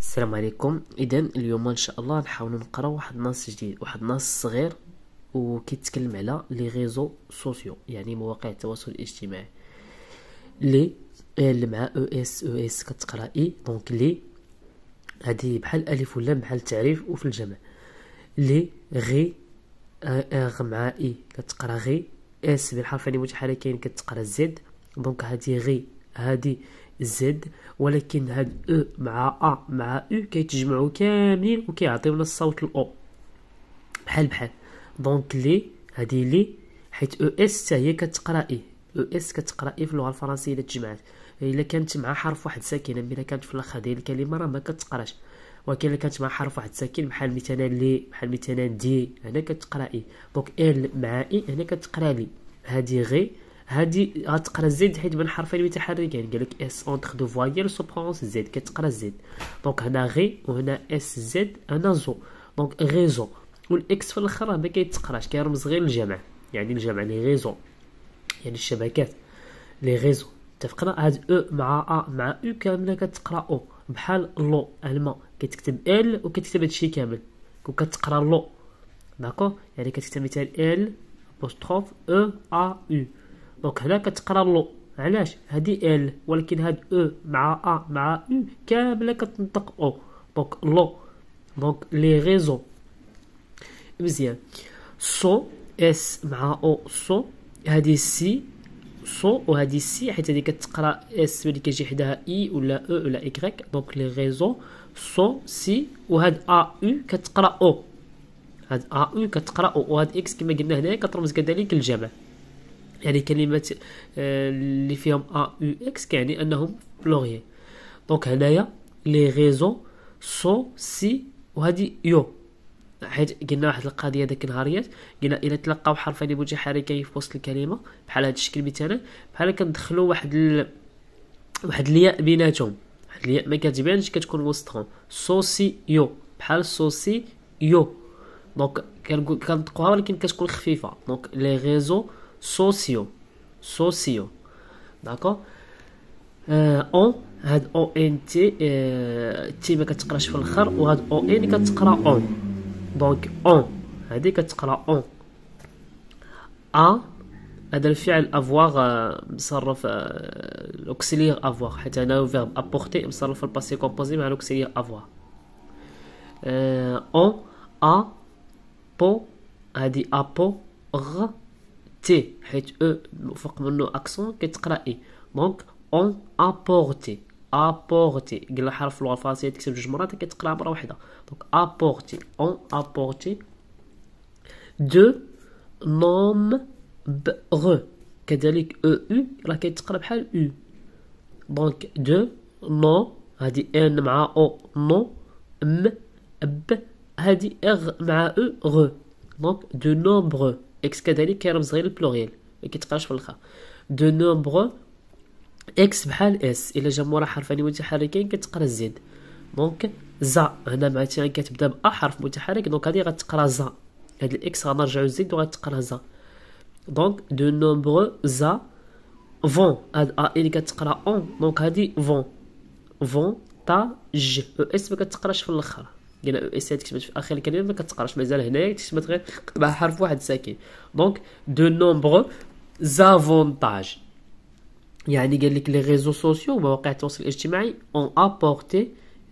السلام عليكم اذا اليوم ان شاء الله نحاول نقراو واحد النص جديد واحد النص صغير وكيتكلم على لي ريزو سوسيو يعني مواقع التواصل الاجتماعي لي ال مع او اس او اس كتقرا اي دونك لي هذه بحال الف واللام بحال التعريف وفي الجمع لي غي اغ مع اي كتقرا غي اس بالحرف المتحركين يعني كتقرا زد دونك هذه غي هذه زد ولكن هاد او e مع ا مع او كيتجمعوا كاملين وكيعطيونا الصوت الاو بحال بحال دونك لي هادي لي حيت او e اس حتى هي كتقرا اي او اس كتقرا اي e في اللغه الفرنسيه الا تجمعات الا كانت مع حرف واحد ساكن اما الا كانت في الاخر ديال الكلمه راه ما كتقراش ولكن الا كانت مع حرف واحد ساكن بحال مثلا لي بحال مثلا دي هنا كتقرا اي دونك ال مع اي هنا كتقرا لي هادي غي هادي غتقرا زد حيت بين حرفين متحركين قال اس اونتخ دو فوايل سوبونس زد كتقرا زد دونك هنا غي وهنا اس زد هنا زو دونك غيزو والاكس في الاخر ما كيتقراش كيرمز غير للجمع يعني الجمع لي غيزو يعني الشبكات لي غيزو اتفقنا هاد او e مع ا مع او كامله كتقرا او بحال لو الما كتكتب ال وكتكتب هادشي كامل وكتقرا لو داكو يعني كتكتب مثال ال بوستروف او ا او دونك هنا كتقرا لو علاش هادي ال ولكن هاد او e مع ا مع او كامله كتنطق او دونك لو دونك لي ريزو مزيان سو اس مع او سو هادي سي سو وهادي سي حيت هادي كتقرا اس ملي كيجي حداها اي e ولا او e ولا ايكغيك دونك لي ريزو سو سي وهاد ا او كتقرا او هاد ا او كتقرا او وهاد اكس كما قلنا هنايا كترمز كذلك للجمع يعني كلمة آه، اللي فيهم ا او اكس كيعني انهم بلوريال دونك هنايا لي ريزو سو سي وهادي يو حيت قلنا واحد القضيه داك النهاريات قلنا الا تلقاو حرفين متحركين في وسط الكلمه بحال هاد الشكل مثلا بحال كندخلو واحد ال... واحد الياء بيناتهم واحد الياء ما كتبانش كتكون وسطهم سي يو بحال سي يو دونك كنطقوها ولكن كتكون خفيفه دونك لي ريزو سوسيو سوسيو داكو او هاد او ان تي تي ما كتقراش في الاخر وهاد او ان كتقرا اون دونك اون هادي كتقرا اون ا هذا الفعل افواغ euh, مصرف لوكسيليغ euh, افواغ حيت انا فيرب ابورتي مصرف الباسي كومبوزي مع لوكسيليغ افواغ اون ا بو هادي ابو غ تي حيت او فوق منه اكسون كتقرا اي دونك اون ابورتي ابورتي قال الحرف لغه الفرنسيه تكتب جوج مرات كتقرا مره واحده دونك ابورتي اون ابورتي دو نوم بغ كذلك او او راه كيتقرا بحال او دونك دو نو هادي ان مع او نو ام ب هادي اغ مع او غو دونك دو نومبرو اكس كذلك كيرمز غير للبلوريال ما كيتقراش في الاخر دو نومبرو اكس بحال اس الا جا مورا حرفين متحركين كتقرا زد دونك زا هنا مع تي كتبدا با حرف متحرك دونك هادي غتقرا زا هاد الاكس غنرجعو لزد وغتقرا زا دونك دو نومبرو زا فون هاد ا اللي كتقرا اون دونك هادي فون فون تا ج او اس ما كتقراش في الاخر ديال اسات كتبت في اخر الكلمه ما كتقراش مازال هنايا كتبت غير مع حرف واحد ساكن دونك دو نومبر زافونتاج يعني قال لك لي ريزو سوسيو مواقع التواصل الاجتماعي اون ابورتي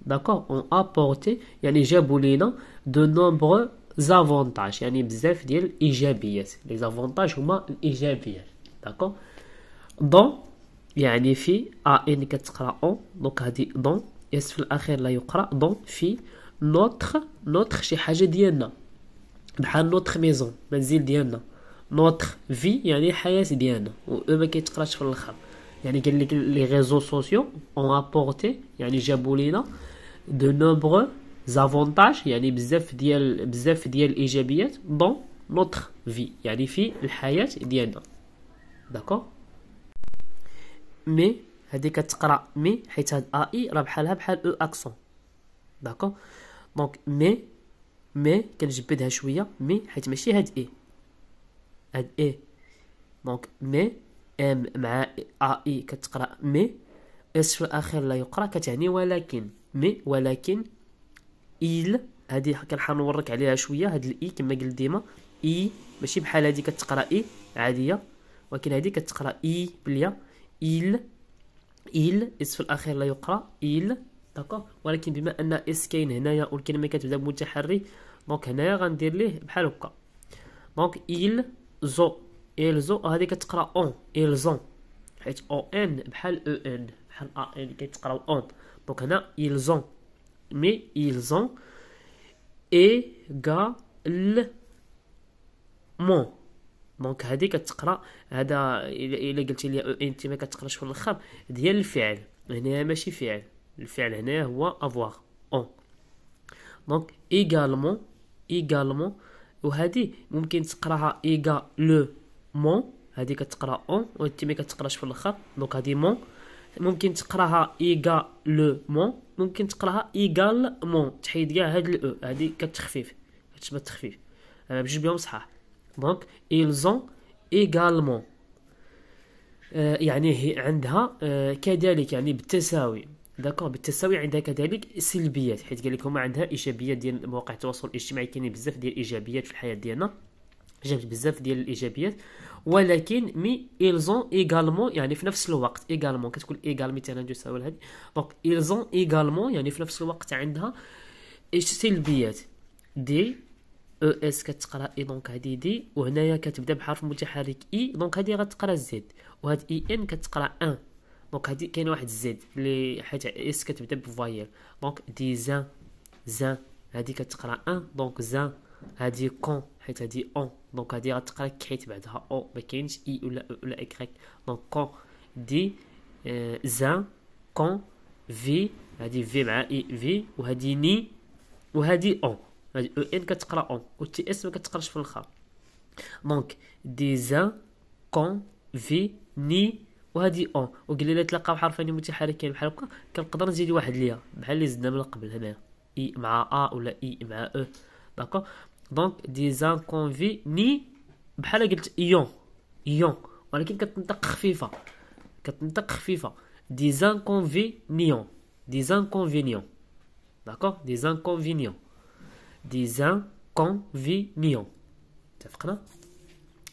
داكور اون ابورتي يعني جابوا لينا دو نومبر زافونتاج يعني بزاف ديال الايجابيات لي زافونتاج هما الايجابيات داكور دون يعني في ا ان كتقرا اون دونك هادي دون اس في الاخير لا يقرا دون في نوتخ نوتخ شي حاجه ديالنا بحال نوتخ ميزون منزل ديالنا نوتخ في يعني الحياه ديالنا و ما كيتقراش في الاخر يعني قال لك لي ريزو سوسيو اون ابورتي يعني جابوا لينا دو نومبرو زافونتاج يعني بزاف ديال بزاف ديال الايجابيات دون نوتخ في يعني في الحياه ديالنا داكور مي هذه كتقرا مي حيت هاد اي راه بحالها بحال او اكسون داكور دونك مي مي كنجبدها شويه مي حيت ماشي هاد اي هاد اي دونك مي ام مع ا اي كتقرا مي اس في الاخير لا يقرا كتعني ولكن مي ولكن ايل هادي كنحاول نورك عليها شويه هاد الاي كما قلت ديما اي ماشي بحال هادي كتقرا اي عاديه ولكن هادي كتقرا اي بليا إل إل اس في الاخير لا يقرا ايل داكوغ ولكن بما ان اس كاين هنايا والكلمه كتبدا بمتحري دونك هنايا غندير ليه بحال هكا دونك ايل زو ايل زو هادي كتقرا اون زون حيت او ان بحال او ان بحال ا ان كيتقرا اون دونك هنا مي ايل زون اي غا ل مون دونك هذه كتقرا هذا الا قلتي لي او ان تي ما كتقراش في الاخر ديال الفعل هنا ماشي فعل الفعل هنا هو افواغ اون دونك ايغالمون ايغالمون وهذه ممكن تقراها ايغا لو مون هذه كتقرا اون و ما كتقراش في الاخر دونك هذه مون ممكن تقراها ايغا لو مون ممكن تقراها ايغال مون تحيد كاع هاد الاو هذه كتخفيف كتشبه التخفيف انا بجوج بهم صحاح دونك ايلزون ايغالمون آه يعني هي عندها كذلك يعني بالتساوي داكور بالتساوي عندها كذلك سلبيات حيت قال لكم هما عندها ايجابيات ديال مواقع التواصل الاجتماعي كاينين بزاف ديال الايجابيات في الحياه ديالنا جابت بزاف ديال الايجابيات ولكن مي ايلزون ايغالمون يعني في نفس الوقت ايغالمون كتقول ايغال مثلا تساوي هذه دونك ايلزون ايغالمون يعني في نفس الوقت عندها سلبيات دي او اس كتقرا اي دونك هادي دي وهنايا كتبدا بحرف متحرك اي e، دونك هادي غتقرا زد وهاد اي e ان كتقرا ان دونك هادي كاين واحد الزد اللي حيت اس كتبدا بفايل دونك دي زان زان هادي كتقرا ان دونك زان هادي كون حيت هادي اون دونك هادي غتقرا كحيت بعدها او ما كاينش اي ولا ولا اكريك دونك كون دي آه، زان كون في هادي في مع اي في وهادي ني وهادي اون هادي او ان كتقرا اون و تي اس ما كتقراش في الاخر دونك دي زان كون في ني وهذه او وقال لي لا تلقى حرفين متحركين بحال هكا كنقدر نزيد واحد ليا بحال اللي زدنا من قبل هنايا اي مع ا ولا اي مع او داكو دونك دي كونفي ني بحال قلت ايون ايون ولكن كتنطق خفيفه كتنطق خفيفه دي كونفي نيون دي زانكونفينيون داكو دي زانكونفينيون دي زانكونفينيون اتفقنا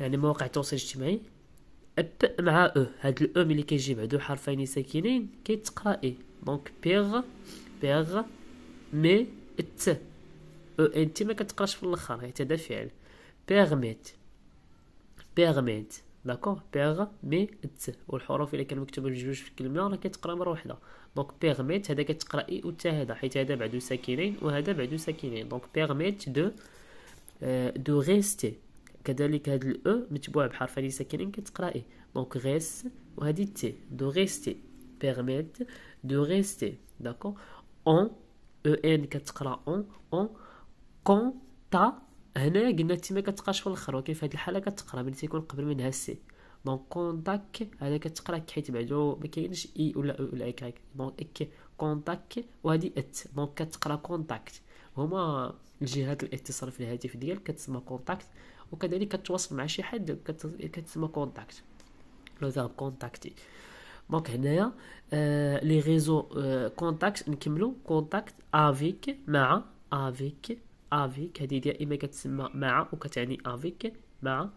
يعني مواقع التواصل الاجتماعي اب مع او هاد الاو ملي كيجي بعدو حرفين ساكنين كيتقرا اي دونك بيغ بيغ مي ات او انت ما كتقراش في الاخر حيت هذا فعل بيرميت بيرميت داكور بيغ مي ات والحروف الا كان مكتوبه بجوج في الكلمه راه كتقرا مره واحده دونك بيرميت هذا كتقرا اي و هذا حيت هذا بعدو ساكنين وهذا بعدو ساكنين دونك بيرميت دو دو ريستي كذلك هاد الاو متبوع بحرف بحرفين ساكنين اي دونك غيس وهادي تي دو غيستي بيرميت دو غيستي داكو اون او ان كتقرا اون اون كون تا هنا قلنا تي ما كتبقاش في الاخر ولكن في هذه الحاله كتقرا ملي تيكون قبل منها سي دونك كونتاك هذا كتقرا حيت بعدو ما كاينش اي ولا او ولا كاك دونك اك كونتاك وهادي ات دونك كتقرا كونتاكت هما الجهات الاتصال في الهاتف ديالك كتسمى كونتاكت وكذلك كتواصل مع شي حد كتسمى كونتاكت لو فيرب كونتاكتي دونك هنايا لي ريزو كونتاكت نكملو كونتاكت افيك مع افيك افيك هادي دائما كتسمى مع وكتعني افيك مع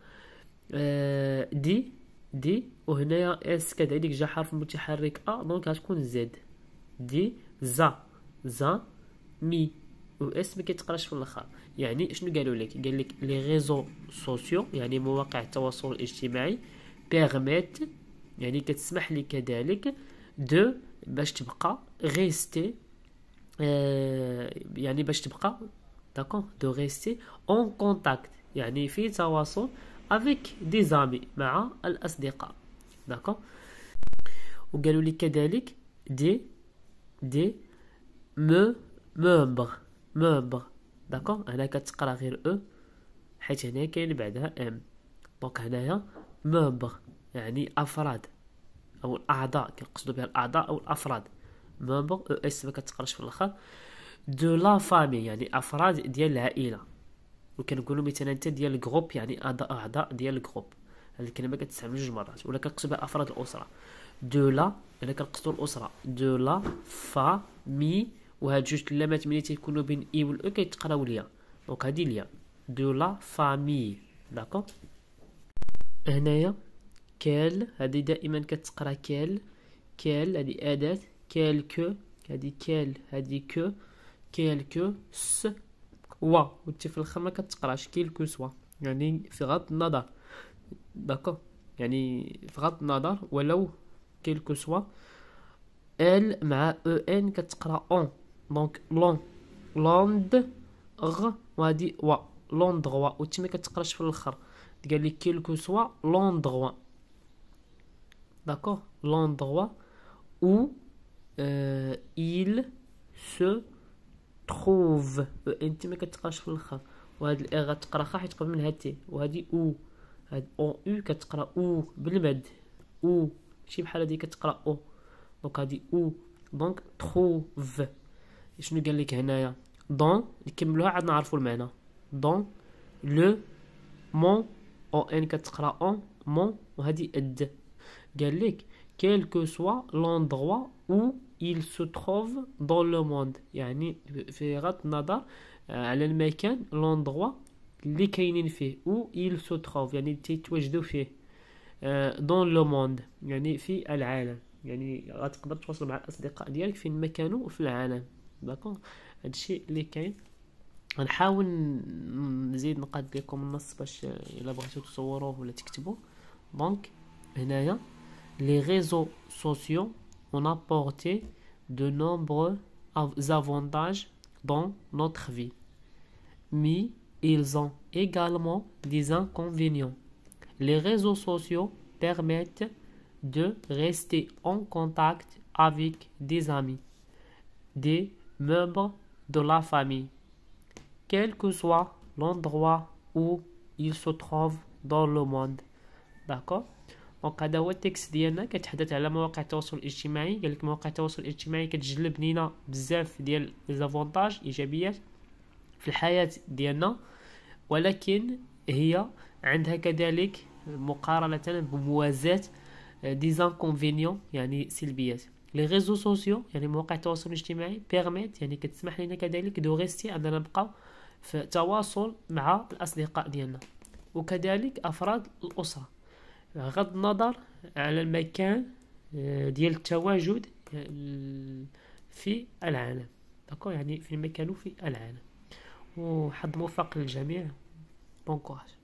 آه، دي دي وهنايا اس كذلك جا حرف متحرك ا دونك غتكون زد دي زا زا مي واسمك كيتقراش في الاخر يعني شنو قالوا لك قال لك لي ريزو سوسيو يعني مواقع التواصل الاجتماعي بيرميت يعني كتسمح لي كذلك دو باش تبقى ريستي آه، يعني باش تبقى داكو دو ريستي اون كونتاكت يعني في تواصل افيك دي زامي مع الاصدقاء داكو وقالوا لي كذلك دي دي مو ممبر مبغ داكوغ هنا كتقرا غير او حيت هنا كاين بعدها ام دونك هنايا مبغ يعني افراد او الاعضاء كنقصدو بها الاعضاء او الافراد مبغ او اس ما كتقراش في الاخر دو لا فامي يعني افراد ديال العائله وكنقولو مثلا انت ديال الجروب يعني اعضاء اعضاء ديال الجروب هاد الكلمه كتستعمل جوج مرات ولا كنقصد بها افراد الاسره دو لا الا كنقصدو الاسره دو لا فامي وهاد جوج كلمات ملي تيكونوا بين اي والاو كيتقراو ليا دونك هادي ليا دو لا فامي داكو هنايا كال هادي دائما كتقرا كال كال هادي اداه كالكو هادي كال هادي كو كالكو س وا وانت في الاخر ما كتقراش كيلكو سوا يعني في غض النظر داكو يعني في غض النظر ولو كو سوا ال مع او ان كتقرا اون دونك لون لوند غ وهادي وا لوندغوا و تما كتقراش في الاخر قال لي كيلكو سوا لوندغوا داكور لوندغوا او ايل سو تروف انت ما كتقراش في الاخر وهاد الاي غتقرا خا حيت قبل منها تي وهادي او هاد او او كتقرا او بالمد او ماشي بحال هادي كتقرا او دونك هادي او دونك تروف شنو قال لك هنايا دون نكملوها عاد نعرفوا المعنى دون لو مون او ان كتقرا اون مون وهذه اد قال لك quel que soit l'endroit où il se trouve dans le monde يعني في غض النظر آه، على المكان l'endroit اللي كاينين فيه او il se trouve يعني تيتواجدوا فيه دون لو موند يعني في العالم يعني غتقدر تواصل مع الاصدقاء ديالك فين ما كانوا في العالم Les réseaux sociaux ont apporté de nombreux avantages dans notre vie mais ils ont également des inconvénients les réseaux sociaux permettent de rester en contact avec des amis des membre de la famille, quel que soit l'endroit où il se trouve dans le monde. D'accord دونك هذا هو التكست ديالنا كتحدث على مواقع التواصل الاجتماعي قال لك مواقع التواصل الاجتماعي كتجلب لينا بزاف ديال ليزافونتاج ايجابيات في الحياه ديالنا ولكن هي عندها كذلك مقارنه بموازاه ديزانكونفينيون آه، يعني سلبيات لي ريزو سوسيو يعني مواقع التواصل الاجتماعي بيرميت يعني كتسمح لنا كذلك دو ريستي اننا نبقاو في تواصل مع الاصدقاء ديالنا وكذلك افراد الاسره بغض النظر على المكان آه، ديال التواجد آه، في العالم داكو يعني في المكان وفي العالم وحظ موفق للجميع بون كوراج